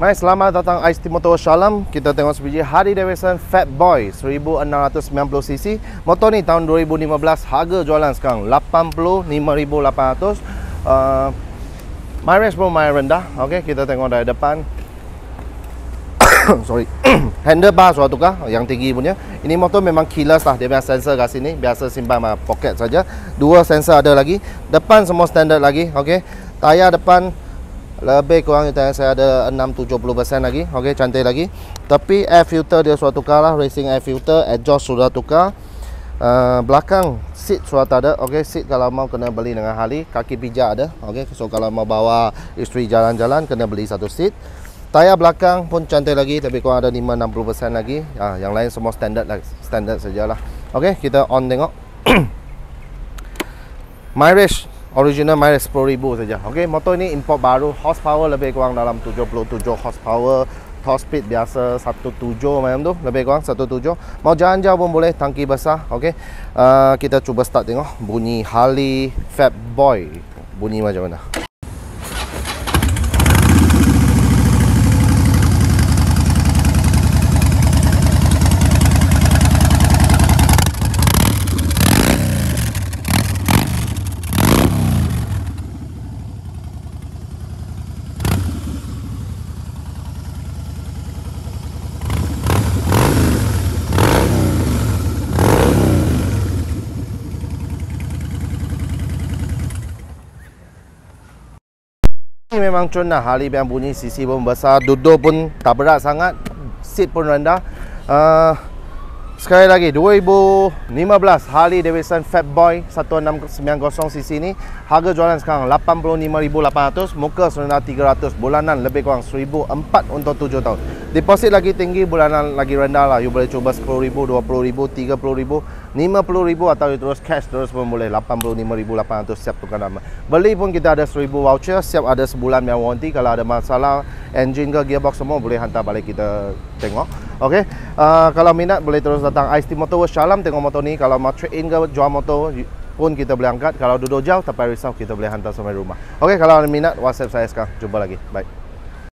Mai selamat datang Ice Motor Shalom. Kita tengok sebiji Harley Davidson Fat Boy 1690cc. Motor ni tahun 2015 harga jualan sekarang 85,800. Uh, mileage pun mai rendah. Okey, kita tengok dari depan. Sorry. Handle bar suatu kah yang tinggi punya. Ini motor memang killer lah. Dia punya sensor kat sini. Biasa simpan dalam poket saja. Dua sensor ada lagi. Depan semua standard lagi. Okey. Tayar depan lebih kurang tank saya ada 6-70% lagi ok cantik lagi tapi air filter dia sudah tukar lah racing air filter adjust sudah tukar uh, belakang seat sudah tak ada ok seat kalau mau kena beli dengan hali kaki pijak ada ok so kalau mau bawa isteri jalan-jalan kena beli satu seat tayar belakang pun cantik lagi tapi kurang ada 5-60% lagi uh, yang lain semua standard lah standard sajalah ok kita on tengok mileage original my Explorer Ebu saja. Okey, motor ini import baru, horsepower lebih kurang dalam 77 horsepower, top speed biasa 17 macam tu, lebih kurang 17. Mau jalan jauh pun boleh, tangki besar. Okey. Uh, kita cuba start tengok bunyi Harley Fat Boy. Bunyi macam mana? memang cun lah Harley yang bunyi sisi pun besar Duduk pun tak berat sangat Seat pun rendah uh, Sekali lagi 2015 Harley Davidson Fat Boy 1690cc ni harga jualan sekarang 85800 muka sebenarnya 300 bulanan lebih kurang 1004 untuk 7 tahun. Deposit lagi tinggi bulanan lagi rendah lah. You boleh cuba 10000, 20000, 30000, 50000 atau you terus cash terus pun boleh 85800 siap tukar nama. Beli pun kita ada 1000 voucher, siap ada sebulan yang warranty kalau ada masalah engine ke gearbox semua boleh hantar balik kita tengok. Okey, uh, kalau minat boleh terus datang Ice Team Motor World. Shalom tengok motor ni. Kalau mau trade in ke jual motor pun kita boleh angkat. Kalau duduk jauh tak payah risau kita boleh hantar sampai rumah. Okey, kalau ada minat WhatsApp saya sekarang. Jumpa lagi. Bye.